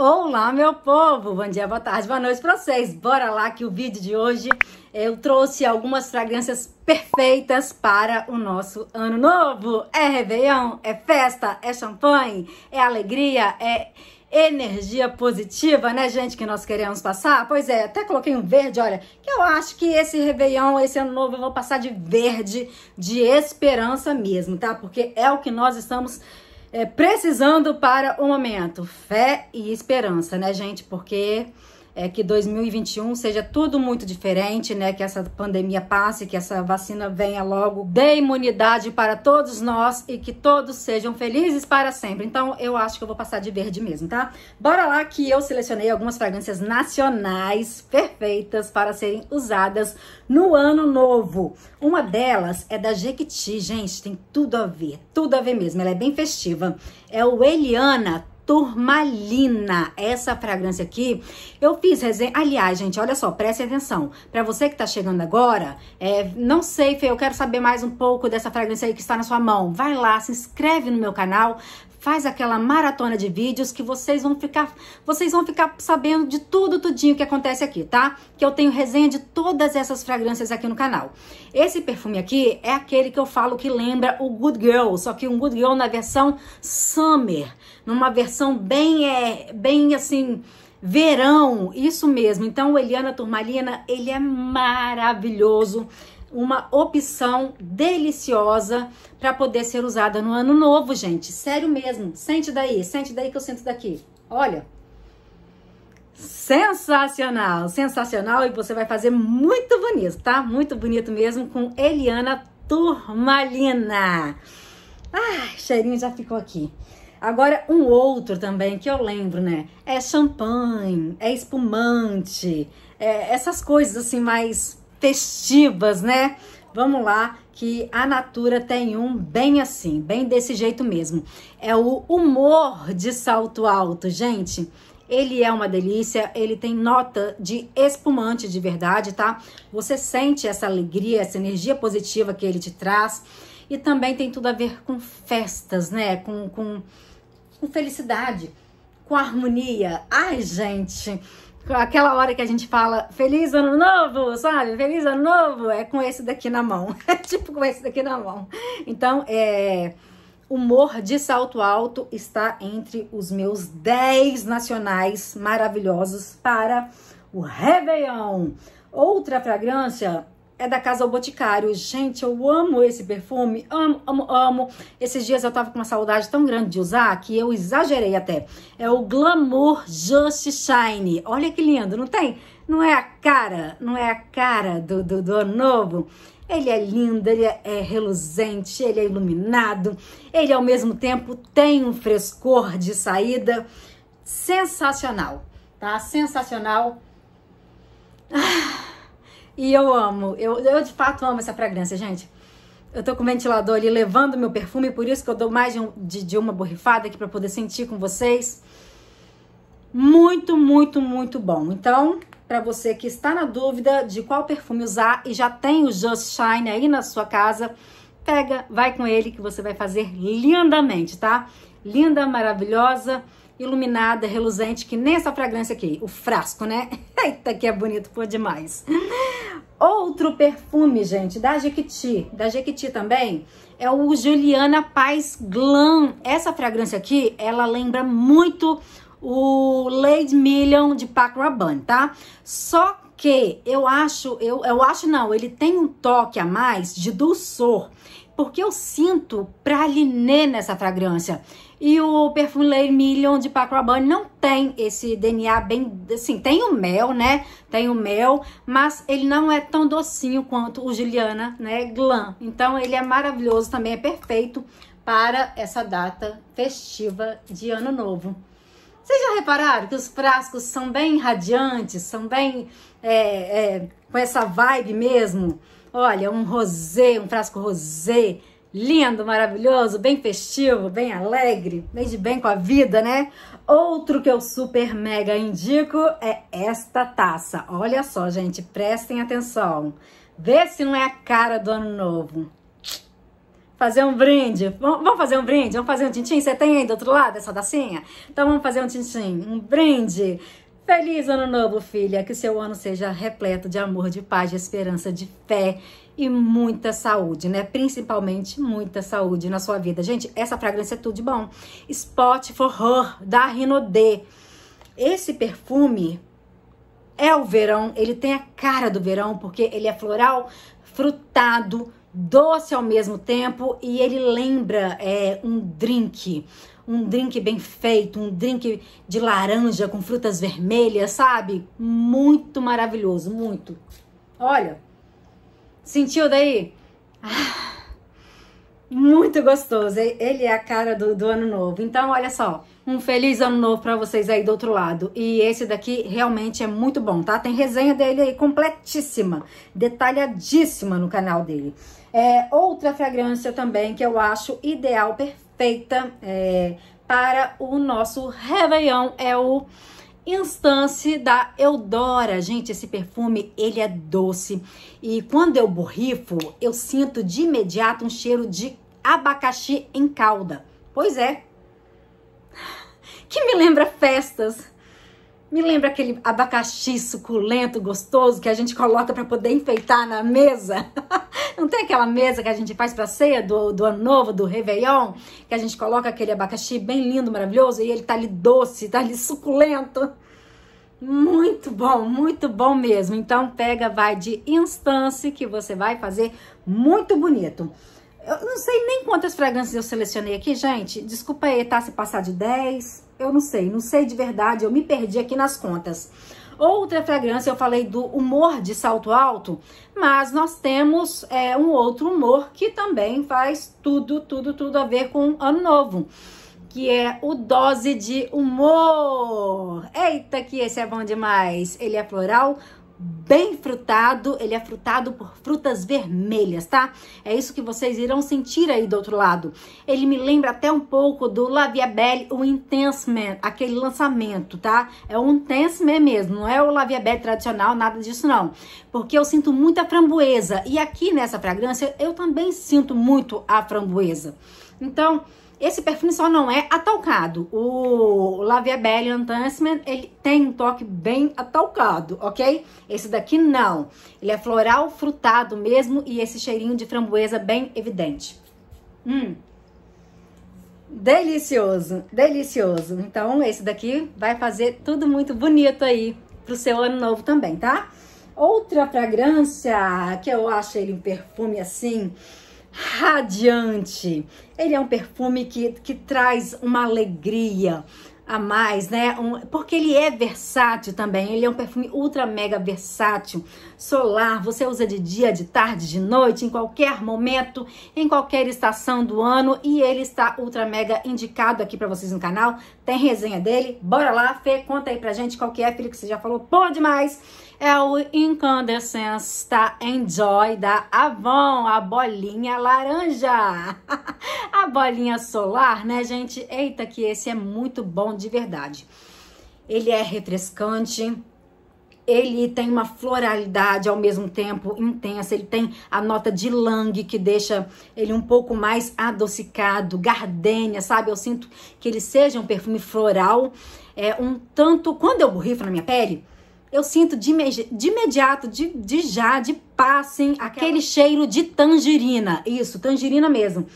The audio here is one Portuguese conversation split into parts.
Olá, meu povo! Bom dia, boa tarde, boa noite para vocês. Bora lá que o vídeo de hoje eu trouxe algumas fragrâncias perfeitas para o nosso ano novo. É Réveillon, é festa, é champanhe, é alegria, é energia positiva, né, gente, que nós queremos passar? Pois é, até coloquei um verde, olha, que eu acho que esse Réveillon, esse ano novo, eu vou passar de verde, de esperança mesmo, tá? Porque é o que nós estamos é, precisando para o momento. Fé e esperança, né, gente? Porque é, que 2021 seja tudo muito diferente, né? Que essa pandemia passe, que essa vacina venha logo, dê imunidade para todos nós e que todos sejam felizes para sempre. Então, eu acho que eu vou passar de verde mesmo, tá? Bora lá que eu selecionei algumas fragrâncias nacionais perfeitas para serem usadas no ano novo. Uma delas é da Jequiti, gente, tem tudo a ver, tudo a ver mesmo. Ela é bem festiva. É o Eliana turmalina. Essa fragrância aqui, eu fiz resenha. Aliás, gente, olha só, preste atenção. Para você que tá chegando agora, é, não sei, Fê, eu quero saber mais um pouco dessa fragrância aí que está na sua mão. Vai lá, se inscreve no meu canal, faz aquela maratona de vídeos que vocês vão ficar, vocês vão ficar sabendo de tudo, tudinho que acontece aqui, tá? Que eu tenho resenha de todas essas fragrâncias aqui no canal. Esse perfume aqui é aquele que eu falo que lembra o Good Girl, só que um Good Girl na versão Summer, numa versão bem, é, bem assim, verão, isso mesmo. Então, o Eliana Turmalina, ele é maravilhoso uma opção deliciosa para poder ser usada no ano novo, gente. Sério mesmo. Sente daí, sente daí que eu sinto daqui. Olha. Sensacional, sensacional e você vai fazer muito bonito, tá? Muito bonito mesmo com Eliana Turmalina. Ai, cheirinho já ficou aqui. Agora, um outro também que eu lembro, né? É champanhe, é espumante, é essas coisas assim mais festivas, né? Vamos lá, que a Natura tem um bem assim, bem desse jeito mesmo. É o humor de salto alto, gente. Ele é uma delícia, ele tem nota de espumante de verdade, tá? Você sente essa alegria, essa energia positiva que ele te traz. E também tem tudo a ver com festas, né? Com, com, com felicidade, com harmonia. Ai, gente, aquela hora que a gente fala Feliz Ano Novo, sabe? Feliz Ano Novo, é com esse daqui na mão. É tipo com esse daqui na mão. Então, é. Humor de salto alto está entre os meus 10 nacionais maravilhosos para o Réveillon. Outra fragrância é da Casa ao Boticário. Gente, eu amo esse perfume, amo, amo, amo. Esses dias eu tava com uma saudade tão grande de usar que eu exagerei até. É o Glamour Just Shine. Olha que lindo, não tem? Não é a cara, não é a cara do, do, do novo. Ele é lindo, ele é, é reluzente, ele é iluminado. Ele, ao mesmo tempo, tem um frescor de saída sensacional, tá? Sensacional. Ah e eu amo, eu, eu de fato amo essa fragrância, gente. Eu tô com o ventilador ali levando meu perfume, por isso que eu dou mais de, um, de, de uma borrifada aqui pra poder sentir com vocês. Muito, muito, muito bom. Então, para você que está na dúvida de qual perfume usar e já tem o Just Shine aí na sua casa, pega, vai com ele que você vai fazer lindamente, tá? Linda, maravilhosa, iluminada, reluzente, que nem essa fragrância aqui, o frasco, né? Eita, que é bonito por demais. Outro perfume, gente, da Jequiti, da Jequiti também, é o Juliana Paz Glam. Essa fragrância aqui, ela lembra muito o Lady Million de Paco Rabanne, tá? Só que eu acho, eu, eu acho não, ele tem um toque a mais de dulçor porque eu sinto praliné nessa fragrância. E o perfume Lay Million de Paco Rabanne não tem esse DNA bem, assim, tem o mel, né? Tem o mel, mas ele não é tão docinho quanto o Juliana, né, Glam. Então ele é maravilhoso também, é perfeito para essa data festiva de Ano Novo. Vocês já repararam que os frascos são bem radiantes, são bem é, é, com essa vibe mesmo? Olha, um rosé, um frasco rosé, lindo, maravilhoso, bem festivo, bem alegre, bem de bem com a vida, né? Outro que eu super mega indico é esta taça. Olha só, gente, prestem atenção. Vê se não é a cara do ano novo. Fazer um brinde. Vamos fazer um brinde? Vamos fazer um tintim? Você tem aí do outro lado essa dacinha? Então vamos fazer um tintim. Um brinde. Feliz ano novo, filha. Que o seu ano seja repleto de amor, de paz, de esperança, de fé e muita saúde, né? Principalmente muita saúde na sua vida. Gente, essa fragrância é tudo de bom. Spot for Her, da Rinode. Esse perfume é o verão, ele tem a cara do verão, porque ele é floral, frutado, doce ao mesmo tempo e ele lembra é, um drink, um drink bem feito, um drink de laranja com frutas vermelhas, sabe? Muito maravilhoso, muito. Olha, sentiu daí? Ah, muito gostoso. Ele é a cara do, do ano novo. Então, olha só. Um feliz ano novo para vocês aí do outro lado. E esse daqui realmente é muito bom, tá? Tem resenha dele aí completíssima, detalhadíssima no canal dele. É, outra fragrância também que eu acho ideal, perfeita é, para o nosso Réveillon é o Instance da Eudora. Gente, esse perfume, ele é doce. E quando eu borrifo, eu sinto de imediato um cheiro de abacaxi em calda. Pois é, que me lembra festas. Me lembra aquele abacaxi suculento, gostoso que a gente coloca para poder enfeitar na mesa. Não tem aquela mesa que a gente faz para ceia do, do ano novo, do Réveillon, que a gente coloca aquele abacaxi bem lindo, maravilhoso, e ele tá ali doce, tá ali suculento. Muito bom, muito bom mesmo. Então pega, vai de instância que você vai fazer muito bonito. Eu não sei nem quantas fragrâncias eu selecionei aqui, gente. Desculpa aí, tá? Se passar de 10, eu não sei, não sei de verdade, eu me perdi aqui nas contas. Outra fragrância, eu falei do humor de salto alto, mas nós temos é, um outro humor que também faz tudo, tudo, tudo a ver com ano novo, que é o dose de humor. Eita, que esse é bom demais! Ele é floral, bem frutado, ele é frutado por frutas vermelhas, tá? É isso que vocês irão sentir aí do outro lado. Ele me lembra até um pouco do La Via Belle, o Intense Man, aquele lançamento, tá? É o Intense mesmo, não é o La Via Belle tradicional, nada disso não. Porque eu sinto muita framboesa e aqui nessa fragrância eu também sinto muito a framboesa. Então, esse perfume só não é atalcado. O La Via Belle Enhancement, ele tem um toque bem atalcado, ok? Esse daqui não. Ele é floral frutado mesmo e esse cheirinho de framboesa bem evidente. Hum. Delicioso, delicioso. Então, esse daqui vai fazer tudo muito bonito aí pro seu ano novo também, tá? Outra fragrância que eu acho ele um perfume assim radiante. Ele é um perfume que, que traz uma alegria, a mais, né? Um, porque ele é versátil também. Ele é um perfume ultra mega versátil, solar. Você usa de dia, de tarde, de noite, em qualquer momento, em qualquer estação do ano. E ele está ultra mega indicado aqui para vocês no canal. Tem resenha dele. Bora lá, Fê, conta aí pra gente qual que é, filho, que você já falou. Pô, demais! É o Incandescence da tá? Enjoy da Avon, a bolinha laranja. bolinha solar, né, gente? Eita, que esse é muito bom de verdade. Ele é refrescante, ele tem uma floralidade ao mesmo tempo intensa, ele tem a nota de langue que deixa ele um pouco mais adocicado, gardênia, sabe? Eu sinto que ele seja um perfume floral, é um tanto, quando eu borrifo na minha pele, eu sinto de, de imediato, de, de já, de passem, aquele cheiro de tangerina, isso, tangerina mesmo.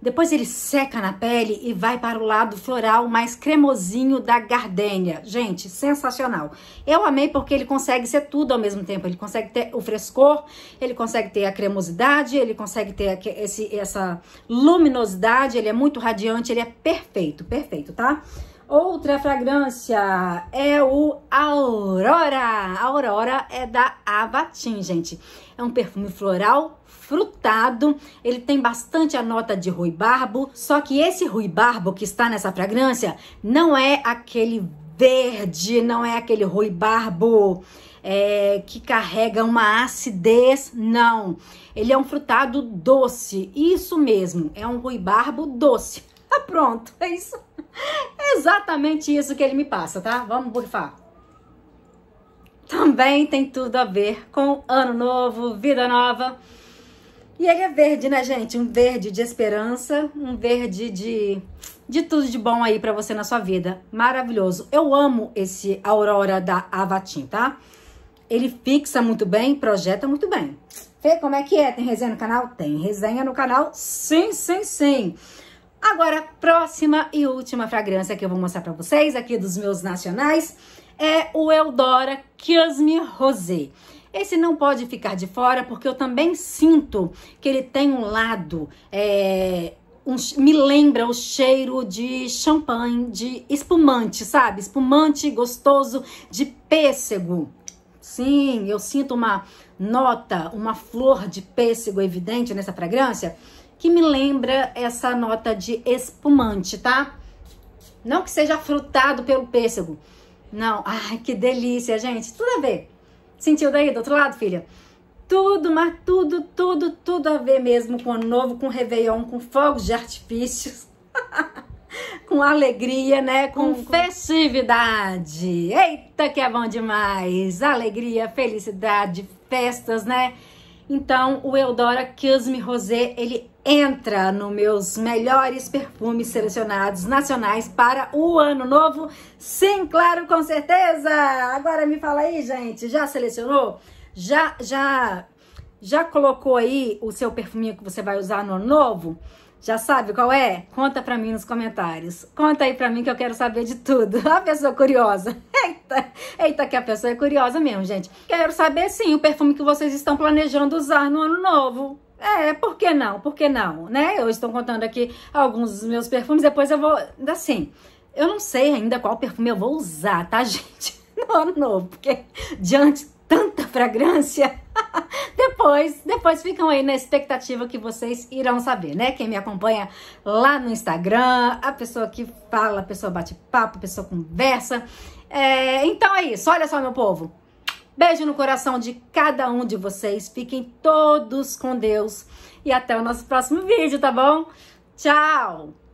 Depois ele seca na pele e vai para o lado floral mais cremosinho da gardênia. Gente, sensacional. Eu amei porque ele consegue ser tudo ao mesmo tempo. Ele consegue ter o frescor, ele consegue ter a cremosidade, ele consegue ter esse, essa luminosidade, ele é muito radiante, ele é perfeito, perfeito, tá? Outra fragrância é o Aurora. A Aurora é da Avatin, gente. É um perfume floral frutado, ele tem bastante a nota de ruibarbo, só que esse ruibarbo que está nessa fragrância não é aquele verde, não é aquele ruibarbo é, que carrega uma acidez, não. Ele é um frutado doce, isso mesmo, é um ruibarbo doce. Tá pronto, é isso. É exatamente isso que ele me passa, tá? Vamos borrifar. Também tem tudo a ver com ano novo, vida nova. E ele é verde, né, gente? Um verde de esperança, um verde de, de tudo de bom aí para você na sua vida. Maravilhoso. Eu amo esse Aurora da Avatim, tá? Ele fixa muito bem, projeta muito bem. Fê, como é que é? Tem resenha no canal? Tem resenha no canal? Sim, sim, sim. Agora, próxima e última fragrância que eu vou mostrar para vocês aqui dos meus nacionais é o Eldora Kiasmi Rosé. Esse não pode ficar de fora porque eu também sinto que ele tem um lado. É, um, me lembra o cheiro de champanhe, de espumante, sabe? Espumante gostoso de pêssego. Sim, eu sinto uma nota, uma flor de pêssego evidente nessa fragrância que me lembra essa nota de espumante, tá? Não que seja frutado pelo pêssego, não. Ai, que delícia, gente. Tudo a ver. Sentiu daí do outro lado, filha? Tudo, mas tudo, tudo, tudo a ver mesmo com o novo, com o Réveillon, com fogos de artifícios. com alegria, né? Com, com, festividade. Eita, que é bom demais! Alegria, felicidade, festas, né? Então, o Eudora Kiss Me Rosé, ele entra nos meus melhores perfumes selecionados nacionais para o ano novo? Sim, claro, com certeza! Agora me fala aí, gente, já selecionou? Já, já, já colocou aí o seu perfuminho que você vai usar no ano novo? Já sabe qual é? Conta pra mim nos comentários. Conta aí pra mim que eu quero saber de tudo. A pessoa curiosa. Eita, eita que a pessoa é curiosa mesmo, gente. Quero saber sim o perfume que vocês estão planejando usar no ano novo. É, por que não? Por que não? Né? Eu estou contando aqui alguns dos meus perfumes, depois eu vou. Assim, eu não sei ainda qual perfume eu vou usar, tá, gente? No ano novo, porque diante tanta fragrância. depois, depois ficam aí na expectativa que vocês irão saber, né? Quem me acompanha lá no Instagram, a pessoa que fala, a pessoa bate papo, a pessoa conversa. É, então é isso, olha só, meu povo. Beijo no coração de cada um de vocês. Fiquem todos com Deus. E até o nosso próximo vídeo, tá bom? Tchau!